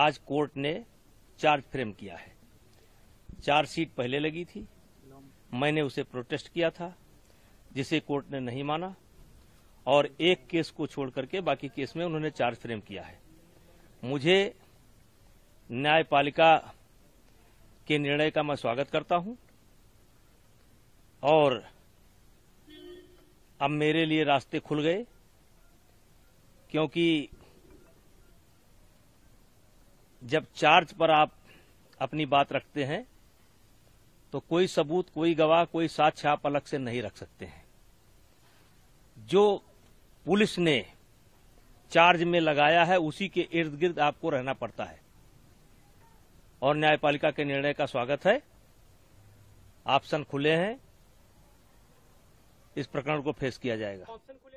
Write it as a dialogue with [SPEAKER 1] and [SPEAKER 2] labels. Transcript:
[SPEAKER 1] आज कोर्ट ने charge frame किया है सीट पहले लगी थी मैंने उसे प्रोटेस्ट किया था जिसे कोर्ट ने नहीं माना और एक केस को छोड़कर के बाकी केस में उन्होंने चार्ज फ्रेम किया है मुझे न्यायपालिका के निर्णय का मैं स्वागत करता हूं और अब मेरे लिए रास्ते खुल गए क्योंकि जब चार्ज पर आप अपनी बात रखते हैं तो कोई सबूत कोई गवाह कोई साक्ष्य आप अलग से नहीं रख सकते हैं जो पुलिस ने चार्ज में लगाया है उसी के इर्द गिर्द आपको रहना पड़ता है और न्यायपालिका के निर्णय का स्वागत है ऑप्शन खुले हैं इस प्रकरण को फेस किया
[SPEAKER 2] जाएगा